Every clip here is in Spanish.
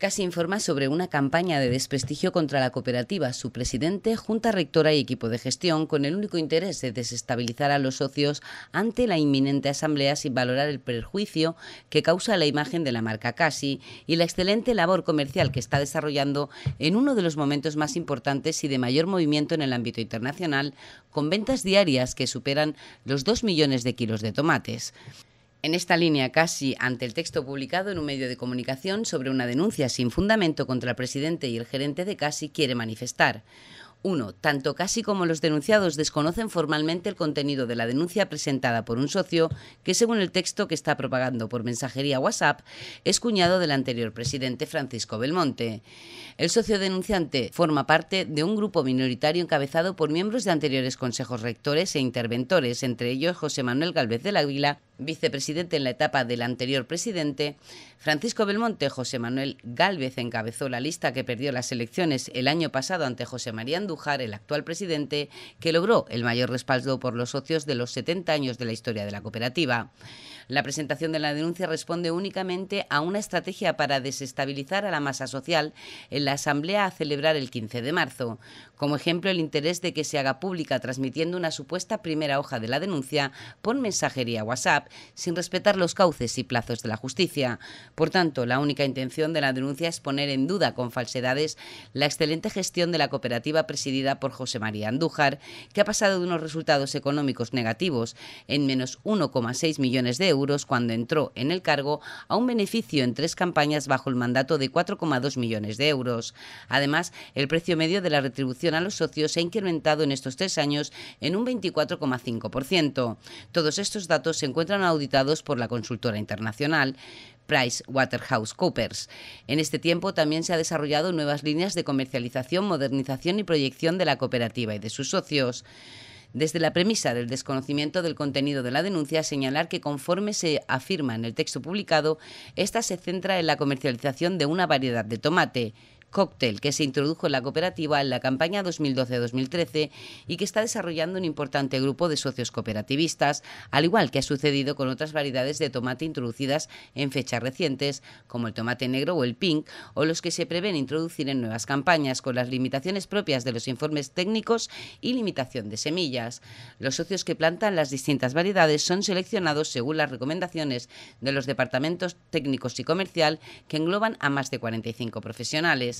Casi informa sobre una campaña de desprestigio contra la cooperativa, su presidente, junta rectora y equipo de gestión, con el único interés de desestabilizar a los socios ante la inminente asamblea sin valorar el perjuicio que causa la imagen de la marca Casi y la excelente labor comercial que está desarrollando en uno de los momentos más importantes y de mayor movimiento en el ámbito internacional, con ventas diarias que superan los 2 millones de kilos de tomates. En esta línea, casi ante el texto publicado en un medio de comunicación sobre una denuncia sin fundamento contra el presidente y el gerente de Casi, quiere manifestar. Uno, Tanto Casi como los denunciados desconocen formalmente el contenido de la denuncia presentada por un socio que, según el texto que está propagando por mensajería WhatsApp, es cuñado del anterior presidente Francisco Belmonte. El socio denunciante forma parte de un grupo minoritario encabezado por miembros de anteriores consejos rectores e interventores, entre ellos José Manuel Galvez la Águila, vicepresidente en la etapa del anterior presidente, Francisco Belmonte, José Manuel Gálvez encabezó la lista que perdió las elecciones el año pasado ante José María Andújar, el actual presidente, que logró el mayor respaldo por los socios de los 70 años de la historia de la cooperativa. La presentación de la denuncia responde únicamente a una estrategia para desestabilizar a la masa social en la asamblea a celebrar el 15 de marzo. Como ejemplo, el interés de que se haga pública transmitiendo una supuesta primera hoja de la denuncia por mensajería WhatsApp sin respetar los cauces y plazos de la justicia. Por tanto, la única intención de la denuncia es poner en duda con falsedades la excelente gestión de la cooperativa presidida por José María Andújar, que ha pasado de unos resultados económicos negativos en menos 1,6 millones de euros cuando entró en el cargo a un beneficio en tres campañas bajo el mandato de 4,2 millones de euros. Además, el precio medio de la retribución a los socios se ha incrementado en estos tres años en un 24,5%. Todos estos datos se encuentran auditados por la consultora internacional PricewaterhouseCoopers. En este tiempo también se han desarrollado nuevas líneas de comercialización, modernización y proyección de la cooperativa y de sus socios. Desde la premisa del desconocimiento del contenido de la denuncia, señalar que conforme se afirma en el texto publicado, esta se centra en la comercialización de una variedad de tomate, cóctel que se introdujo en la cooperativa en la campaña 2012-2013 y que está desarrollando un importante grupo de socios cooperativistas, al igual que ha sucedido con otras variedades de tomate introducidas en fechas recientes, como el tomate negro o el pink, o los que se prevén introducir en nuevas campañas con las limitaciones propias de los informes técnicos y limitación de semillas. Los socios que plantan las distintas variedades son seleccionados según las recomendaciones de los departamentos técnicos y comercial que engloban a más de 45 profesionales.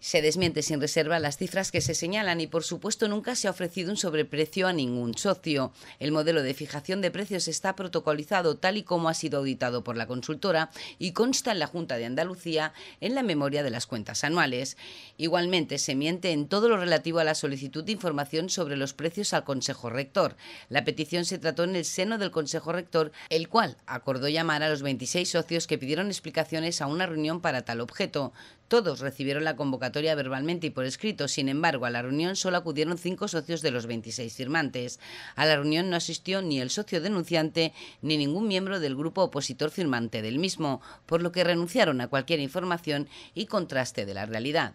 Se desmiente sin reserva las cifras que se señalan y, por supuesto, nunca se ha ofrecido un sobreprecio a ningún socio. El modelo de fijación de precios está protocolizado tal y como ha sido auditado por la consultora y consta en la Junta de Andalucía en la memoria de las cuentas anuales. Igualmente, se miente en todo lo relativo a la solicitud de información sobre los precios al Consejo Rector. La petición se trató en el seno del Consejo Rector, el cual acordó llamar a los 26 socios que pidieron explicaciones a una reunión para tal objeto. Todos recibieron la convocatoria verbalmente y por escrito. Sin embargo, a la reunión solo acudieron cinco socios de los 26 firmantes. A la reunión no asistió ni el socio denunciante ni ningún miembro del grupo opositor firmante del mismo, por lo que renunciaron a cualquier información y contraste de la realidad.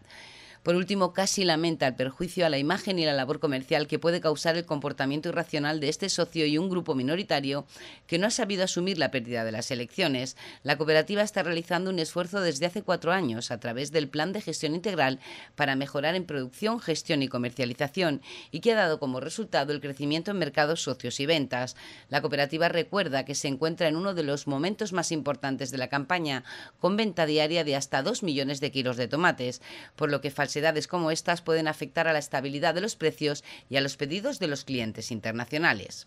Por último, casi lamenta el perjuicio a la imagen y la labor comercial que puede causar el comportamiento irracional de este socio y un grupo minoritario que no ha sabido asumir la pérdida de las elecciones. La cooperativa está realizando un esfuerzo desde hace cuatro años a través del Plan de Gestión Integral para mejorar en producción, gestión y comercialización y que ha dado como resultado el crecimiento en mercados socios y ventas. La cooperativa recuerda que se encuentra en uno de los momentos más importantes de la campaña, con venta diaria de hasta dos millones de kilos de tomates, por lo que falta como estas pueden afectar a la estabilidad de los precios y a los pedidos de los clientes internacionales.